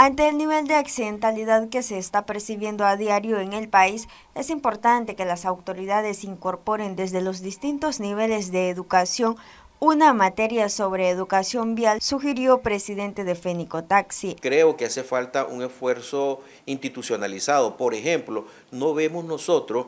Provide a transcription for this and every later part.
Ante el nivel de accidentalidad que se está percibiendo a diario en el país, es importante que las autoridades incorporen desde los distintos niveles de educación una materia sobre educación vial, sugirió presidente de Fénico Taxi. Creo que hace falta un esfuerzo institucionalizado. Por ejemplo, no vemos nosotros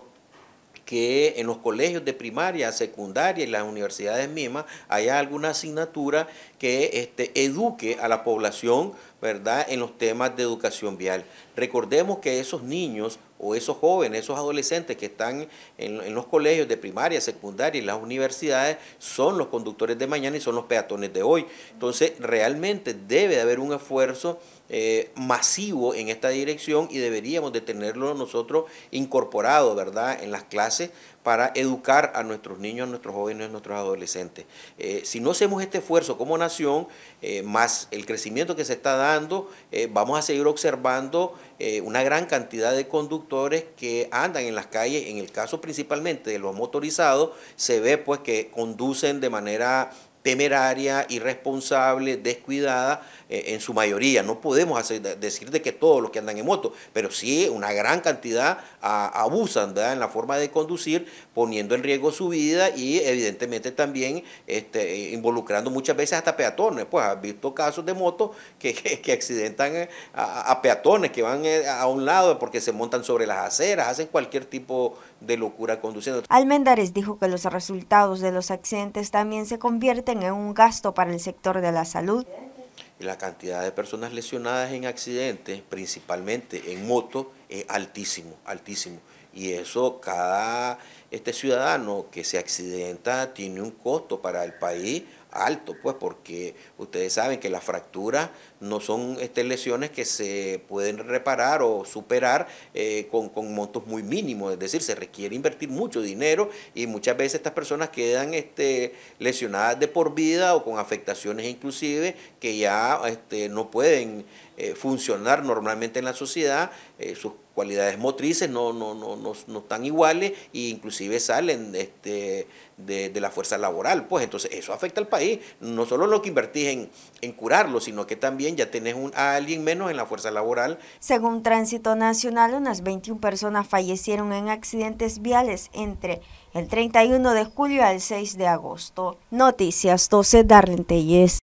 que en los colegios de primaria, secundaria y las universidades mismas haya alguna asignatura que este, eduque a la población ¿verdad? En los temas de educación vial. Recordemos que esos niños o esos jóvenes, esos adolescentes que están en, los colegios de primaria, secundaria y las universidades son los conductores de mañana y son los peatones de hoy. Entonces, realmente debe haber un esfuerzo eh, masivo en esta dirección y deberíamos de tenerlo nosotros incorporado, ¿verdad?, en las clases para educar a nuestros niños, a nuestros jóvenes, a nuestros adolescentes. Eh, si no hacemos este esfuerzo como nación, eh, más el crecimiento que se está dando, eh, vamos a seguir observando eh, una gran cantidad de conductores que andan en las calles, en el caso principalmente de los motorizados, se ve pues que conducen de manera temeraria, irresponsable, descuidada, eh, en su mayoría. No podemos decir de que todos los que andan en moto, pero sí una gran cantidad ah, abusan en la forma de conducir, poniendo en riesgo su vida y evidentemente también este, eh, involucrando muchas veces hasta peatones. Pues ha visto casos de motos que, accidentan eh, a, a, peatones que van a un lado porque se montan sobre las aceras, hacen cualquier tipo de locura conduciendo. Almendares dijo que los resultados de los accidentes también se convierten es en un gasto para el sector de la salud. La cantidad de personas lesionadas en accidentes, principalmente en moto, es altísimo, altísimo. Y eso cada este ciudadano que se accidenta tiene un costo para el país alto, pues, porque ustedes saben que las fracturas no son este, lesiones que se pueden reparar o superar eh, con, con, montos muy mínimos, es decir, se requiere invertir mucho dinero y muchas veces estas personas quedan este, lesionadas de por vida o con afectaciones inclusive que ya este, no pueden eh, funcionar normalmente en la sociedad, eh, sus cualidades motrices no, no, no, no, están iguales e inclusive salen este, de, la fuerza laboral. Pues entonces eso afecta al país, no solo lo que invertís en, curarlo, sino que también ya tenés a alguien menos en la fuerza laboral. Según Tránsito Nacional, unas 21 personas fallecieron en accidentes viales entre el 31 de julio al 6 de agosto. Noticias 12, Darlene